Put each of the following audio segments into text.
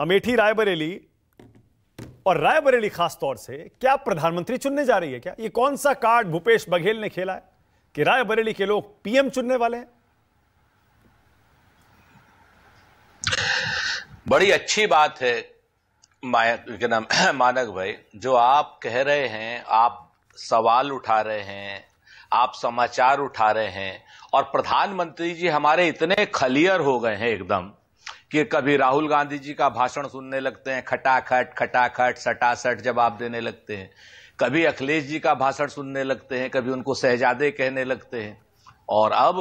अमेठी रायबरेली और रायबरेली खासतौर से क्या प्रधानमंत्री चुनने जा रही है क्या ये कौन सा कार्ड भूपेश बघेल ने खेला है कि रायबरेली के लोग पीएम चुनने वाले हैं बड़ी अच्छी बात है नाम मानक भाई जो आप कह रहे हैं आप सवाल उठा रहे हैं आप समाचार उठा रहे हैं और प्रधानमंत्री जी हमारे इतने खलियर हो गए हैं एकदम कि कभी राहुल गांधी जी का भाषण सुनने लगते हैं खटाखट खटाखट सटासट जवाब देने लगते हैं कभी अखिलेश जी का भाषण सुनने लगते हैं कभी उनको सहजादे कहने लगते हैं और अब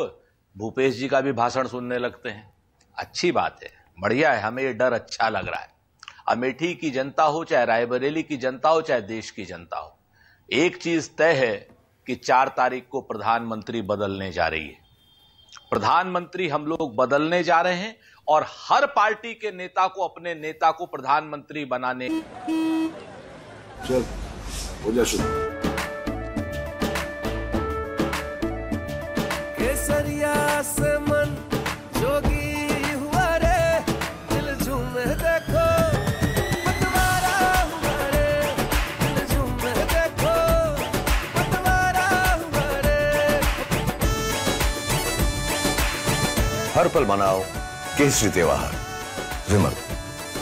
भूपेश जी का भी भाषण सुनने लगते हैं अच्छी बात है बढ़िया है हमें ये डर अच्छा लग रहा है अमेठी की जनता हो चाहे रायबरेली की जनता हो चाहे देश की जनता हो एक चीज तय है कि चार तारीख को प्रधानमंत्री बदलने जा रही है प्रधानमंत्री हम लोग बदलने जा रहे हैं और हर पार्टी के नेता को अपने नेता को प्रधानमंत्री बनाने चल हो जा शुरू केसरिया हर पल मनाओ केसरी त्योहार विमल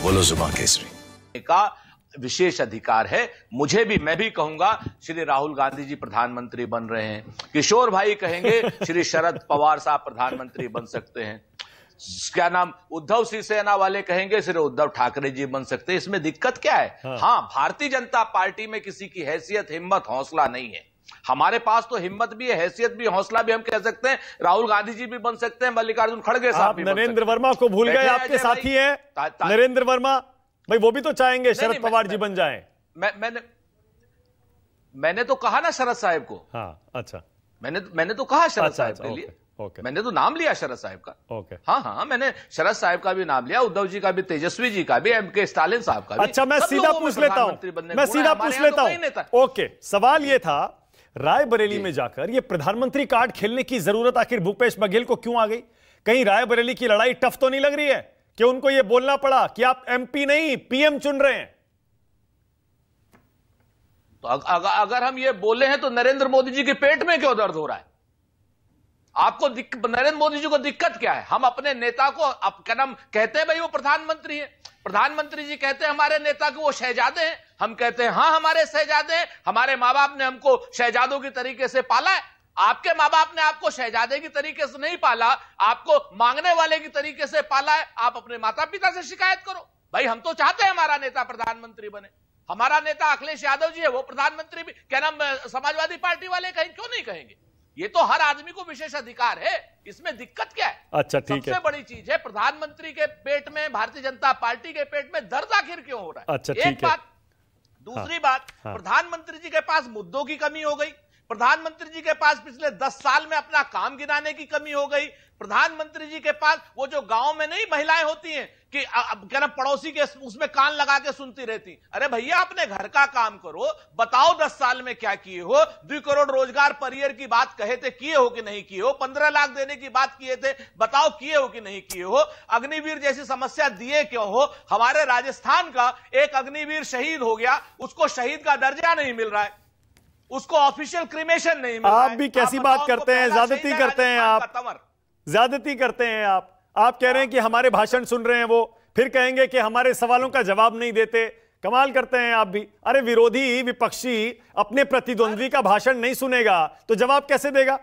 बोलो जुमा केसरी का विशेष अधिकार है मुझे भी मैं भी कहूंगा श्री राहुल गांधी जी प्रधानमंत्री बन रहे हैं किशोर भाई कहेंगे श्री शरद पवार साहब प्रधानमंत्री बन सकते हैं क्या नाम उद्धव सिंह वाले कहेंगे सिर्फ उद्धव ठाकरे जी बन सकते हैं इसमें दिक्कत क्या है हाँ, हाँ भारतीय जनता पार्टी में किसी की हैसियत हिम्मत हौसला नहीं है हमारे पास तो हिम्मत भी है हैसियत भी हौसला भी हम कह सकते हैं राहुल गांधी जी भी बन सकते हैं मल्लिकार्जुन खड़गे साहब नरेंद्र वर्मा को भूल गए आपके साथी है नरेंद्र वर्मा भाई वो भी तो चाहेंगे शरद पवार जी बन जाए मैंने मैंने तो कहा ना शरद साहब को हाँ अच्छा मैंने तो- मैंने तो कहा शरद अच्छा, साहब अच्छा, के लिए Okay. मैंने तो नाम लिया शरद साहब का ओके okay. हाँ हाँ मैंने शरद साहब का भी नाम लिया उद्धव जी का भी तेजस्वी जी का भी एम के स्टालिन साहब का भी अच्छा मैं सीधा पूछ लेता हूँ मैं सीधा पूछ तो लेता हूँ ओके सवाल ये था रायबरेली में जाकर यह प्रधानमंत्री कार्ड खेलने की जरूरत आखिर भूपेश बघेल को क्यों आ गई कहीं रायबरेली की लड़ाई टफ तो नहीं लग रही है कि उनको यह बोलना पड़ा कि आप एमपी नहीं पीएम चुन रहे हैं तो अगर हम ये बोले हैं तो नरेंद्र मोदी जी के पेट में क्यों दर्द हो रहा है आपको नरेंद्र मोदी जी को दिक्कत क्या है हम अपने नेता को अब क्या नाम कहते हैं भाई वो प्रधानमंत्री है प्रधानमंत्री जी कहते हैं हमारे नेता को वो शहजादे हैं हम कहते हैं हाँ हमारे शहजादे हैं हमारे माँ बाप ने हमको शहजादों की तरीके से पाला है आपके माँ बाप ने आपको शहजादे की तरीके से नहीं पाला आपको मांगने वाले की तरीके से पाला है आप अपने माता पिता से शिकायत करो भाई हम तो चाहते हैं हमारा नेता प्रधानमंत्री बने हमारा नेता अखिलेश यादव जी है वो प्रधानमंत्री भी क्या नाम समाजवादी पार्टी वाले कहीं क्यों नहीं कहेंगे ये तो हर आदमी को विशेष अधिकार है इसमें दिक्कत क्या है अच्छा ठीक है सबसे बड़ी चीज है प्रधानमंत्री के पेट में भारतीय जनता पार्टी के पेट में दर्द आखिर क्यों हो रहा है अच्छा एक बात दूसरी हाँ, बात हाँ, प्रधानमंत्री जी के पास मुद्दों की कमी हो गई प्रधानमंत्री जी के पास पिछले दस साल में अपना काम गिनाने की कमी हो गई प्रधानमंत्री जी के पास वो जो गांव में नहीं महिलाएं होती हैं कि अब क्या पड़ोसी के उसमें कान लगा के सुनती रहती अरे भैया अपने घर का काम करो बताओ दस साल में क्या किए हो दो करोड़ रोजगार पर ईयर की बात कहे थे किए हो कि नहीं किए हो पंद्रह लाख देने की बात किए थे बताओ किए हो कि नहीं किए हो अग्निवीर जैसी समस्या दिए क्यों हो हमारे राजस्थान का एक अग्निवीर शहीद हो गया उसको शहीद का दर्जा नहीं मिल रहा है उसको ऑफिशियल क्रीमेशन नहीं मिला आप भी कैसी बात करते हैं ज्यादती करते हैं आप ज्यादती करते हैं आप आप कह रहे हैं कि हमारे भाषण सुन रहे हैं वो फिर कहेंगे कि हमारे सवालों का जवाब नहीं देते कमाल करते हैं आप भी अरे विरोधी विपक्षी अपने प्रतिद्वंद्वी का भाषण नहीं सुनेगा तो जवाब कैसे देगा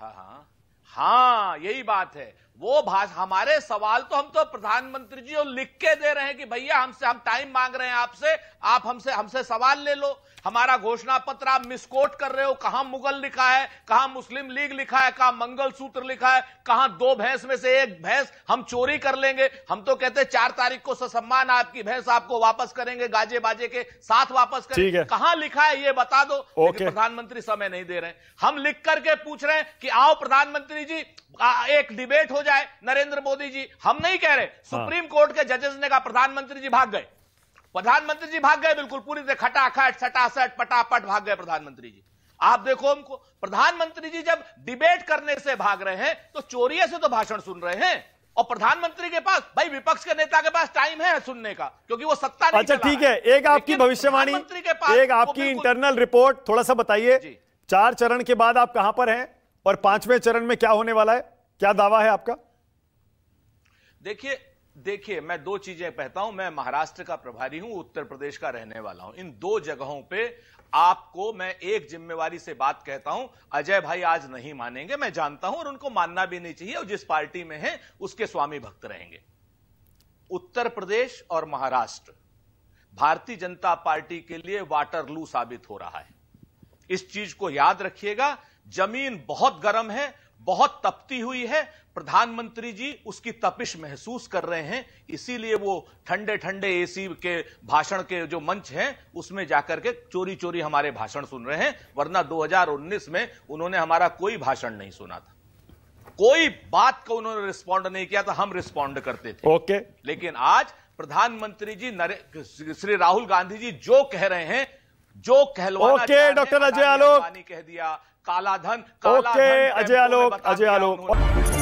हाँ हाँ हाँ यही बात है वो भाषा हमारे सवाल तो हम तो प्रधानमंत्री जी और लिख के दे रहे हैं कि भैया हमसे हम टाइम मांग रहे हैं आपसे आप हमसे हमसे सवाल ले लो हमारा घोषणा पत्र आप मिसकोट कर रहे हो कहां मुगल लिखा है कहां मुस्लिम लीग लिखा है कहां मंगल सूत्र लिखा है कहां दो भैंस में से एक भैंस हम चोरी कर लेंगे हम तो कहते हैं चार तारीख को ससम्मान आपकी भैंस आपको वापस करेंगे गाजे बाजे के साथ वापस करेंगे कहां लिखा है ये बता दो प्रधानमंत्री समय नहीं दे रहे हम लिख करके पूछ रहे हैं कि आओ प्रधानमंत्री जी एक डिबेट हो जाए जाए नरेंद्र मोदी जी हम नहीं कह रहे हाँ। सुप्रीम कोर्ट के जजेस ने कहा प्रधानमंत्री जी भाग गए प्रधानमंत्री जी भाग गए बिल्कुल पूरी तरह खटाखट सटासट पटापट भाग गए प्रधानमंत्री जी आप देखो हमको प्रधानमंत्री जी जब डिबेट करने से भाग रहे हैं तो चोरिया से तो भाषण सुन रहे हैं और प्रधानमंत्री के पास भाई विपक्ष के नेता के पास टाइम है सुनने का क्योंकि वो सत्ता नहीं अच्छा ठीक है एक आपकी भविष्यवाणी एक आपकी इंटरनल रिपोर्ट थोड़ा सा बताइए चार चरण के बाद आप कहां पर हैं और पांचवें चरण में क्या होने वाला है क्या दावा है आपका देखिए देखिए मैं दो चीजें कहता हूं मैं महाराष्ट्र का प्रभारी हूं उत्तर प्रदेश का रहने वाला हूं इन दो जगहों पे आपको मैं एक जिम्मेवारी से बात कहता हूं अजय भाई आज नहीं मानेंगे मैं जानता हूं और उनको मानना भी नहीं चाहिए और जिस पार्टी में है उसके स्वामी भक्त रहेंगे उत्तर प्रदेश और महाराष्ट्र भारतीय जनता पार्टी के लिए वाटरलू साबित हो रहा है इस चीज को याद रखिएगा जमीन बहुत गर्म है बहुत तपती हुई है प्रधानमंत्री जी उसकी तपिश महसूस कर रहे हैं इसीलिए वो ठंडे ठंडे एसी के भाषण के जो मंच हैं उसमें जाकर के चोरी चोरी हमारे भाषण सुन रहे हैं वरना 2019 में उन्होंने हमारा कोई भाषण नहीं सुना था कोई बात को उन्होंने रिस्पॉन्ड नहीं किया था तो हम रिस्पॉन्ड करते थे ओके लेकिन आज प्रधानमंत्री जी श्री राहुल गांधी जी जो कह रहे हैं जो कहलवा ओके डॉक्टर अजय आलोक कह दिया काला धन ओके अजय आलोक अजय आलोक